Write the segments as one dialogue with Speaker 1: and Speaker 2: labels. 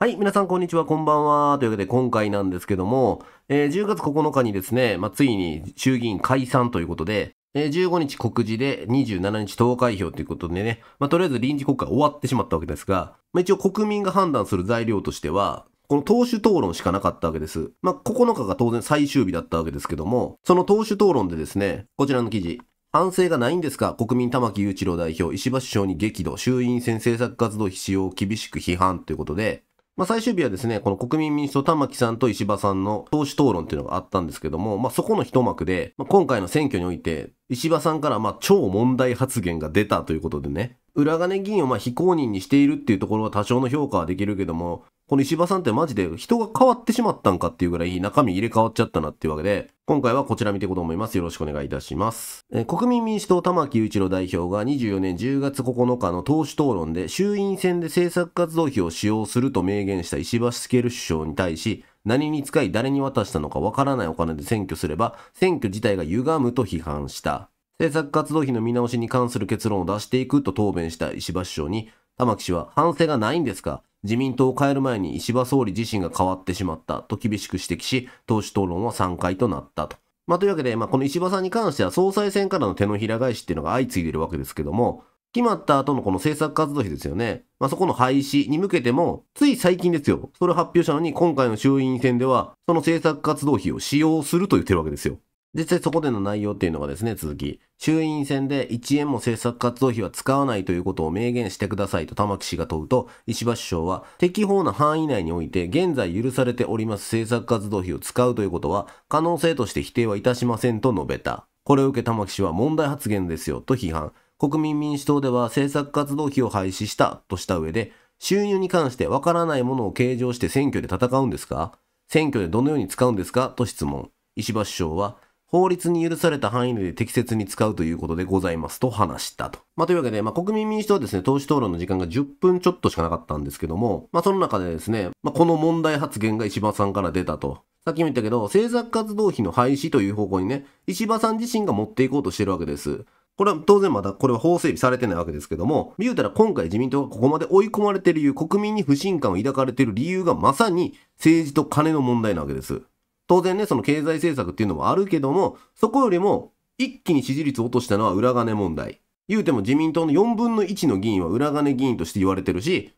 Speaker 1: はい、皆さんこんにちは、こんばんは。というわけで今回なんですけども、えー、10月9日にですね、まあ、ついに衆議院解散ということで、えー、15日告示で27日投開票ということでね、まあ、とりあえず臨時国会終わってしまったわけですが、まあ、一応国民が判断する材料としては、この党首討論しかなかったわけです。まあ、9日が当然最終日だったわけですけども、その党首討論でですね、こちらの記事、反省がないんですか国民玉木雄一郎代表、石破首相に激怒、衆院選政策活動費使用を厳しく批判ということで、まあ、最終日はですね、この国民民主党玉木さんと石破さんの党首討論っていうのがあったんですけども、まあ、そこの一幕で、まあ、今回の選挙において、石破さんからま超問題発言が出たということでね、裏金議員をま非公認にしているっていうところは多少の評価はできるけども、この石破さんってマジで人が変わってしまったんかっていうぐらい中身入れ替わっちゃったなっていうわけで、今回はこちら見ていこうと思います。よろしくお願いいたします。えー、国民民主党玉木雄一郎代表が24年10月9日の党首討論で衆院選で政策活動費を使用すると明言した石破茂首相に対し、何に使い誰に渡したのかわからないお金で選挙すれば、選挙自体が歪むと批判した。政策活動費の見直しに関する結論を出していくと答弁した石破首相に、玉木氏は反省がないんですか自民党を変える前に石破総理自身が変わってしまったと厳しく指摘し、党首討論は3回となったと。まあ、というわけで、まあ、この石破さんに関しては総裁選からの手のひら返しっていうのが相次いでいるわけですけども、決まった後のこの政策活動費ですよね。まあ、そこの廃止に向けても、つい最近ですよ。それを発表したのに、今回の衆院選では、その政策活動費を使用すると言ってるわけですよ。実際そこでの内容っていうのがですね、続き、衆院選で1円も政策活動費は使わないということを明言してくださいと玉木氏が問うと、石破首相は、適法な範囲内において現在許されております政策活動費を使うということは、可能性として否定はいたしませんと述べた。これを受け玉木氏は問題発言ですよと批判。国民民主党では政策活動費を廃止したとした上で、収入に関してわからないものを計上して選挙で戦うんですか選挙でどのように使うんですかと質問。石破首相は、法律に許された範囲内で適切に使うということでございますと話したと。まあ、というわけで、まあ、国民民主党はですね、党首討論の時間が10分ちょっとしかなかったんですけども、まあ、その中でですね、まあ、この問題発言が石破さんから出たと。さっきも言ったけど、政策活動費の廃止という方向にね、石破さん自身が持っていこうとしてるわけです。これは当然まだこれは法整備されてないわけですけども、言うたら今回自民党がここまで追い込まれている理由、国民に不信感を抱かれている理由がまさに政治と金の問題なわけです。当然ね、その経済政策っていうのもあるけども、そこよりも一気に支持率を落としたのは裏金問題。言うても自民党の4分の1の議員は裏金議員として言われてるし、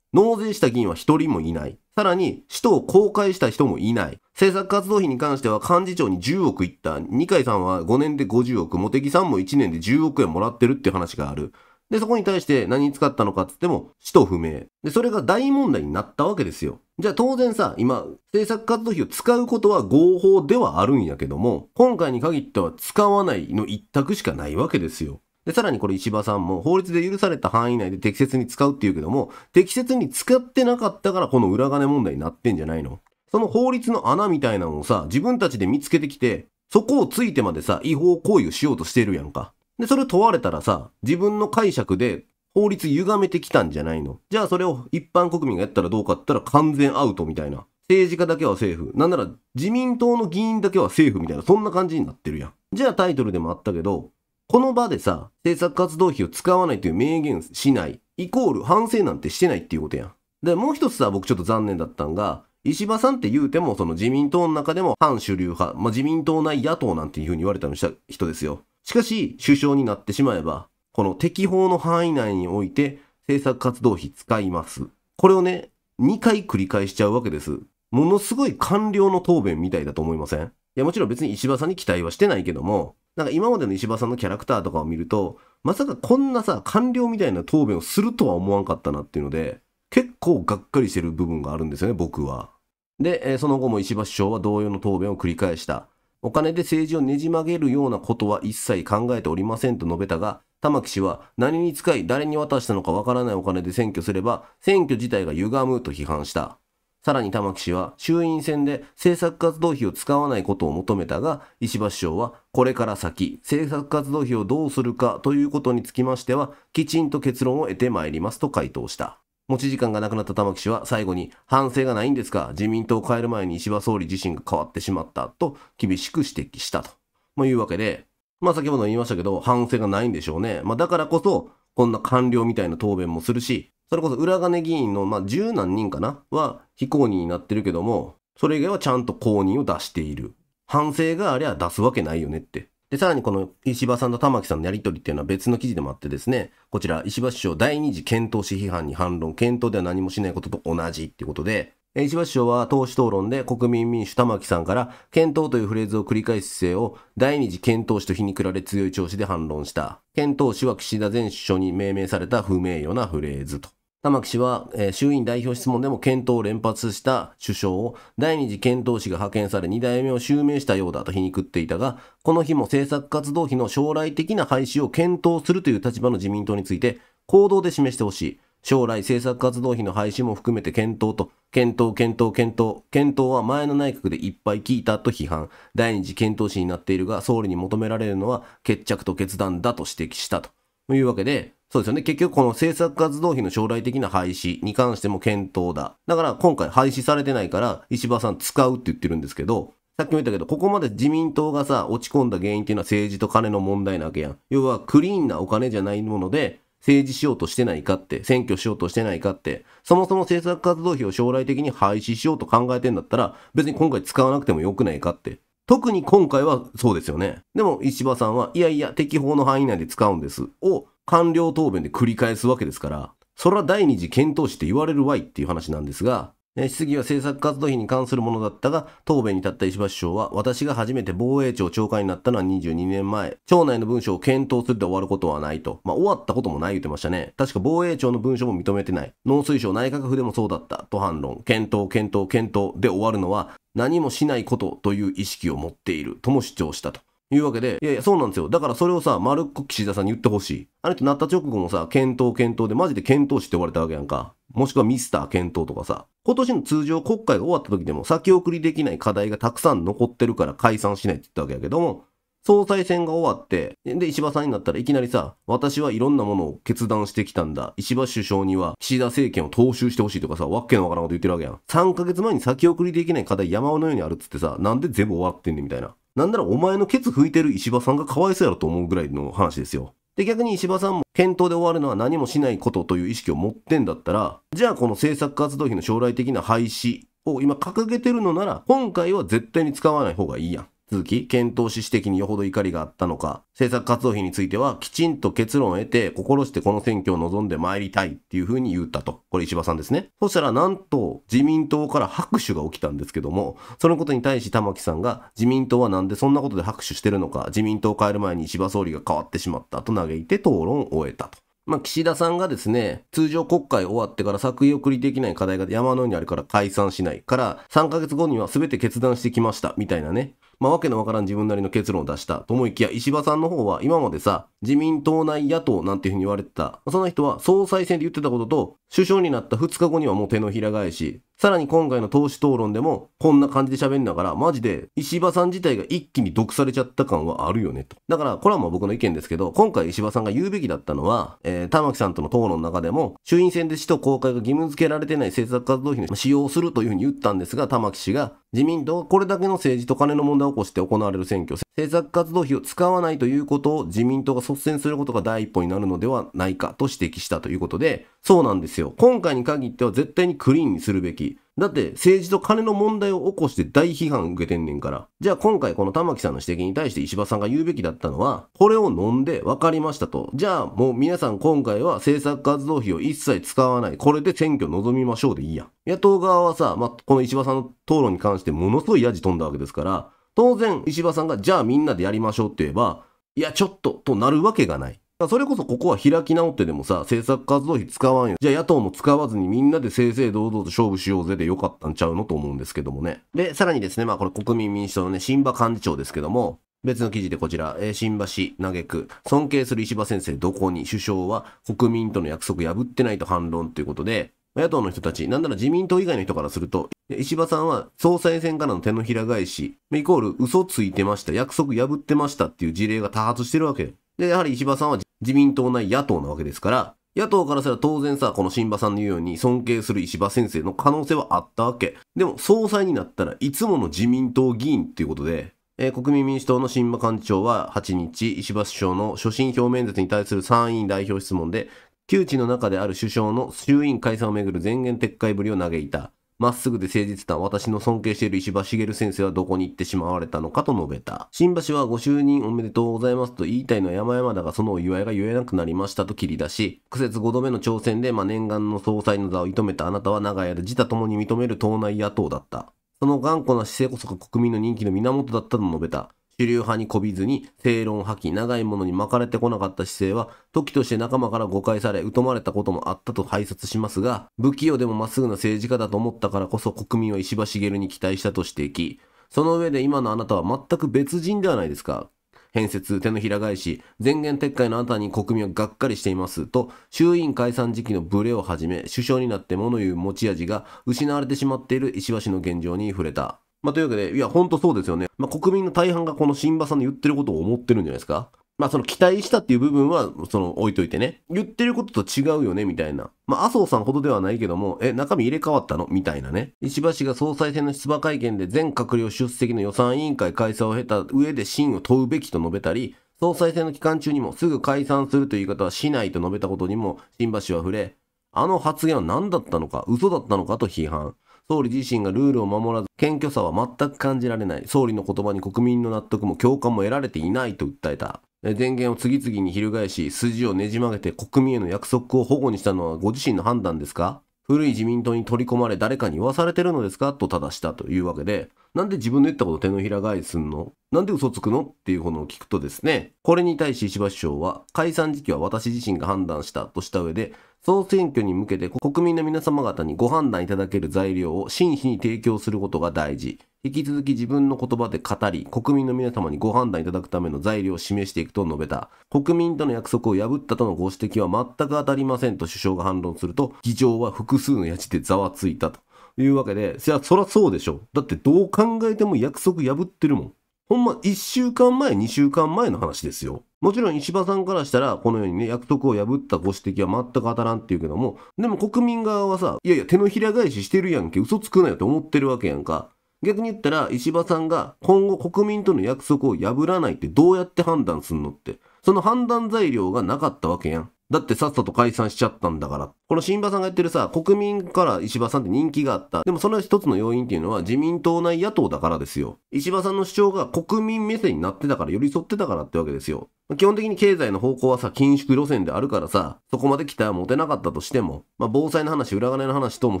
Speaker 1: 納税した議員は一人もいない。さらに、使途を公開した人もいない。政策活動費に関しては幹事長に10億いった。二階さんは5年で50億、茂木さんも1年で10億円もらってるって話がある。で、そこに対して何に使ったのかっつっても、使途不明。で、それが大問題になったわけですよ。じゃあ当然さ、今、制作活動費を使うことは合法ではあるんやけども、今回に限っては使わないの一択しかないわけですよ。で、さらにこれ石破さんも法律で許された範囲内で適切に使うって言うけども、適切に使ってなかったからこの裏金問題になってんじゃないのその法律の穴みたいなのをさ、自分たちで見つけてきて、そこをついてまでさ、違法行為をしようとしてるやんか。で、それ問われたらさ、自分の解釈で法律歪めてきたんじゃないのじゃあそれを一般国民がやったらどうかって言ったら完全アウトみたいな。政治家だけは政府。なんなら自民党の議員だけは政府みたいな、そんな感じになってるやん。じゃあタイトルでもあったけど、この場でさ、政策活動費を使わないという明言しない、イコール反省なんてしてないっていうことやん。で、もう一つさ、僕ちょっと残念だったんが、石破さんって言うても、その自民党の中でも反主流派、まあ、自民党内野党なんていう風に言われたのした人ですよ。しかし、首相になってしまえば、この適法の範囲内において政策活動費使います。これをね、2回繰り返しちゃうわけです。ものすごい官僚の答弁みたいだと思いませんいや、もちろん別に石破さんに期待はしてないけども、なんか今までの石破さんのキャラクターとかを見ると、まさかこんなさ、官僚みたいな答弁をするとは思わんかったなっていうので、結構がっかりしてる部分があるんですよね、僕は。で、その後も石破首相は同様の答弁を繰り返した。お金で政治をねじ曲げるようなことは一切考えておりませんと述べたが、玉木氏は何に使い誰に渡したのかわからないお金で選挙すれば選挙自体が歪むと批判した。さらに玉木氏は衆院選で政策活動費を使わないことを求めたが、石破首相はこれから先、政策活動費をどうするかということにつきましては、きちんと結論を得てまいりますと回答した。持ち時間がなくなった玉木氏は最後に反省がないんですか自民党を変える前に石破総理自身が変わってしまったと厳しく指摘したと。まあ、いうわけで、まあ先ほど言いましたけど反省がないんでしょうね。まあだからこそこんな官僚みたいな答弁もするし、それこそ裏金議員のまあ十何人かなは非公認になってるけども、それ以外はちゃんと公認を出している。反省がありゃ出すわけないよねってで、さらにこの石破さんと玉木さんのやりとりっていうのは別の記事でもあってですね、こちら、石破首相第二次検討し批判に反論、検討では何もしないことと同じっていうことで、石破首相は党首討論で国民民主玉木さんから検討というフレーズを繰り返す姿勢を第二次検討士と皮肉られ強い調子で反論した。検討士は岸田前首相に命名された不名誉なフレーズと。玉木氏は、えー、衆院代表質問でも検討を連発した首相を第二次検討士が派遣され二代目を襲名したようだと皮肉っていたが、この日も政策活動費の将来的な廃止を検討するという立場の自民党について行動で示してほしい。将来政策活動費の廃止も含めて検討と、検討、検討、検討、検討は前の内閣でいっぱい聞いたと批判、第二次検討士になっているが、総理に求められるのは決着と決断だと指摘したというわけで、そうですよね。結局この政策活動費の将来的な廃止に関しても検討だ。だから今回廃止されてないから石破さん使うって言ってるんですけど、さっきも言ったけど、ここまで自民党がさ、落ち込んだ原因っていうのは政治と金の問題なわけやん。要はクリーンなお金じゃないもので、政治しようとしてないかって、選挙しようとしてないかって、そもそも政策活動費を将来的に廃止しようと考えてんだったら、別に今回使わなくてもよくないかって。特に今回はそうですよね。でも石破さんは、いやいや、適法の範囲内で使うんです。を官僚答弁で繰り返すわけですから、それは第二次検討士って言われるわいっていう話なんですが、質疑は政策活動費に関するものだったが、答弁に立った石破首相は、私が初めて防衛庁長官になったのは22年前。町内の文書を検討するで終わることはないと。まあ、終わったこともない言ってましたね。確か防衛庁の文書も認めてない。農水省内閣府でもそうだった。と反論。検討、検討、検討で終わるのは、何もしないことという意識を持っているとも主張したと。いうわけで、いやいや、そうなんですよ。だからそれをさ、丸っこ岸田さんに言ってほしい。あの人なった直後もさ、検討検討で、マジで検討士って呼ばれたわけやんか。もしくはミスター検討とかさ。今年の通常国会が終わった時でも先送りできない課題がたくさん残ってるから解散しないって言ったわけやけども、総裁選が終わって、で、石破さんになったらいきなりさ、私はいろんなものを決断してきたんだ。石破首相には岸田政権を踏襲してほしいとかさ、わけのわからんこと言ってるわけやん。3ヶ月前に先送りできない課題山尾のようにあるっつってさ、なんで全部終わってんねんみたいな。なんならお前のケツ拭いてる石破さんがかわいそうやろと思うぐらいの話ですよ。で、逆に石破さんも検討で終わるのは何もしないことという意識を持ってんだったら、じゃあこの政策活動費の将来的な廃止を今掲げてるのなら、今回は絶対に使わない方がいいやん。続き、検討し指摘によほど怒りがあったのか、政策活動費についてはきちんと結論を得て、心してこの選挙を望んで参りたいっていうふうに言ったと。これ石破さんですね。そしたらなんと自民党から拍手が起きたんですけども、そのことに対し玉木さんが自民党はなんでそんなことで拍手してるのか、自民党を変える前に石破総理が変わってしまったと嘆いて討論を終えたと。まあ、岸田さんがですね、通常国会終わってから作為送りできない課題が山のようにあるから解散しないから、3ヶ月後には全て決断してきました、みたいなね。まあ、わけのわからん自分なりの結論を出した。と思いきや、石破さんの方は、今までさ、自民党内野党なんていうふうに言われてた。その人は、総裁選で言ってたことと、首相になった2日後にはもう手のひら返し、さらに今回の党首討論でも、こんな感じで喋りながら、マジで、石破さん自体が一気に毒されちゃった感はあるよね、と。だから、これはもう僕の意見ですけど、今回石破さんが言うべきだったのは、えー、玉木さんとの討論の中でも、衆院選で使途公開が義務付けられてない政策活動費に使用するというふうに言ったんですが、玉木氏が、自民党はこれだけの政治と金の問題を起こして行われる選挙、政策活動費を使わないということを自民党が率先することが第一歩になるのではないかと指摘したということで、そうなんですよ。今回に限っては絶対にクリーンにするべき。だって政治と金の問題を起こして大批判受けてんねんから。じゃあ今回この玉木さんの指摘に対して石破さんが言うべきだったのは、これを飲んで分かりましたと。じゃあもう皆さん今回は政策活動費を一切使わない。これで選挙望みましょうでいいや野党側はさ、まあ、この石破さんの討論に関してものすごいヤジ飛んだわけですから、当然石破さんがじゃあみんなでやりましょうって言えば、いやちょっととなるわけがない。それこそここは開き直ってでもさ、政策活動費使わんよ。じゃあ野党も使わずにみんなで正々堂々と勝負しようぜでよかったんちゃうのと思うんですけどもね。で、さらにですね、まあこれ国民民主党のね、新馬幹事長ですけども、別の記事でこちら、えー、新橋、嘆く、尊敬する石破先生どこに、首相は国民との約束破ってないと反論ということで、野党の人たち、なんなら自民党以外の人からすると、石破さんは総裁選からの手のひら返し、イコール嘘ついてました、約束破ってましたっていう事例が多発してるわけで、やはり石破さんは自民党内野党なわけですから、野党からすれば当然さ、この新馬さんの言うように尊敬する石破先生の可能性はあったわけ。でも総裁になったらいつもの自民党議員っていうことで、えー、国民民主党の新馬幹事長は8日、石破首相の所信表明演説に対する参院代表質問で、窮地の中である首相の衆院解散をめぐる前言撤回ぶりを嘆いた。まっすぐで誠実な私の尊敬している石場茂先生はどこに行ってしまわれたのかと述べた。新橋はご就任おめでとうございますと言いたいのは山々だがそのお祝いが言えなくなりましたと切り出し、苦節5度目の挑戦で、まあ、念願の総裁の座を射止めたあなたは長屋で自他共に認める党内野党だった。その頑固な姿勢こそが国民の人気の源だったと述べた。主流派にこびずに、正論破棄、長いものに巻かれてこなかった姿勢は、時として仲間から誤解され、疎まれたこともあったと拝察しますが、不器用でもまっすぐな政治家だと思ったからこそ国民は石破茂に期待したと指摘。その上で今のあなたは全く別人ではないですか。変説、手のひら返し、前言撤回のあなたに国民はがっかりしていますと、衆院解散時期のブレをはじめ、首相になって物言う持ち味が失われてしまっている石破氏の現状に触れた。まあ、というわけで、いや、ほんとそうですよね。まあ、国民の大半がこの新馬さんの言ってることを思ってるんじゃないですか。まあ、その期待したっていう部分は、その置いといてね。言ってることと違うよね、みたいな。まあ、麻生さんほどではないけども、え、中身入れ替わったのみたいなね。石破氏が総裁選の出馬会見で全閣僚出席の予算委員会開催を経た上で真を問うべきと述べたり、総裁選の期間中にもすぐ解散するという言い方はしないと述べたことにも、新橋は触れ、あの発言は何だったのか、嘘だったのかと批判。総理自身がルールを守らず、謙虚さは全く感じられない。総理の言葉に国民の納得も共感も得られていないと訴えた。電源を次々に翻し、筋をねじ曲げて国民への約束を保護にしたのはご自身の判断ですか古い自民党に取り込まれ誰かに言わされてるのですかと正したというわけで、なんで自分の言ったことを手のひら返しすんのなんで嘘つくのっていうのを聞くとですね、これに対し石破首相は、解散時期は私自身が判断したとした上で、総選挙に向けて国民の皆様方にご判断いただける材料を真摯に提供することが大事。引き続き自分の言葉で語り、国民の皆様にご判断いただくための材料を示していくと述べた。国民との約束を破ったとのご指摘は全く当たりませんと首相が反論すると、議場は複数のやちでざわついたというわけで、いや、そらそうでしょ。だってどう考えても約束破ってるもん。ほんま一週間前、二週間前の話ですよ。もちろん石破さんからしたら、このようにね、約束を破ったご指摘は全く当たらんっていうけども、でも国民側はさ、いやいや手のひら返ししてるやんけ、嘘つくなよって思ってるわけやんか。逆に言ったら、石破さんが今後国民との約束を破らないってどうやって判断すんのって、その判断材料がなかったわけやん。だってさっさと解散しちゃったんだから。この新馬さんが言ってるさ、国民から石破さんって人気があった。でもその一つの要因っていうのは自民党内野党だからですよ。石破さんの主張が国民目線になってたから寄り添ってたからってわけですよ。基本的に経済の方向はさ、緊縮路線であるからさ、そこまで期待は持てなかったとしても、まあ防災の話、裏金の話等も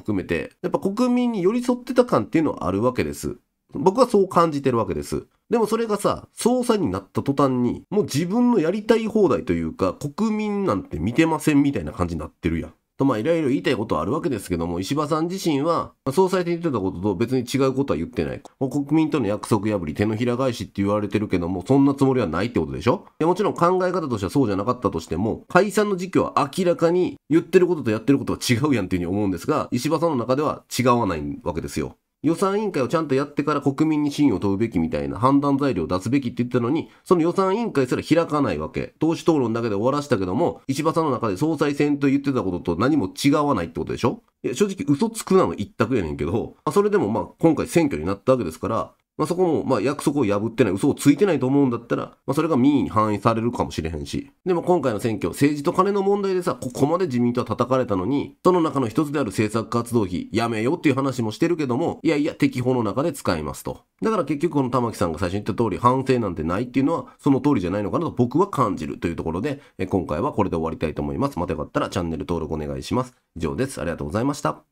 Speaker 1: 含めて、やっぱ国民に寄り添ってた感っていうのはあるわけです。僕はそう感じてるわけです。でもそれがさ、捜査になった途端に、もう自分のやりたい放題というか、国民なんて見てませんみたいな感じになってるやん。とまあいろいろ言いたいことはあるわけですけども、石破さん自身は、総裁で言ってたことと別に違うことは言ってない。もう国民との約束破り、手のひら返しって言われてるけども、そんなつもりはないってことでしょでもちろん考え方としてはそうじゃなかったとしても、解散の時期は明らかに言ってることとやってることは違うやんっていうふうに思うんですが、石破さんの中では違わないわけですよ。予算委員会をちゃんとやってから国民に信を問うべきみたいな判断材料を出すべきって言ったのに、その予算委員会すら開かないわけ。党首討論だけで終わらしたけども、石破さんの中で総裁選と言ってたことと何も違わないってことでしょいや、正直嘘つくなの一択やねんけど、それでもまあ今回選挙になったわけですから、まあ、そこも、まあ、約束を破ってない、嘘をついてないと思うんだったら、まあ、それが民意に反映されるかもしれへんし。でも今回の選挙、政治と金の問題でさ、ここまで自民党は叩かれたのに、その中の一つである政策活動費、やめよっていう話もしてるけども、いやいや、適法の中で使いますと。だから結局この玉木さんが最初に言った通り、反省なんてないっていうのは、その通りじゃないのかなと僕は感じるというところで、今回はこれで終わりたいと思います。またよかったらチャンネル登録お願いします。以上です。ありがとうございました。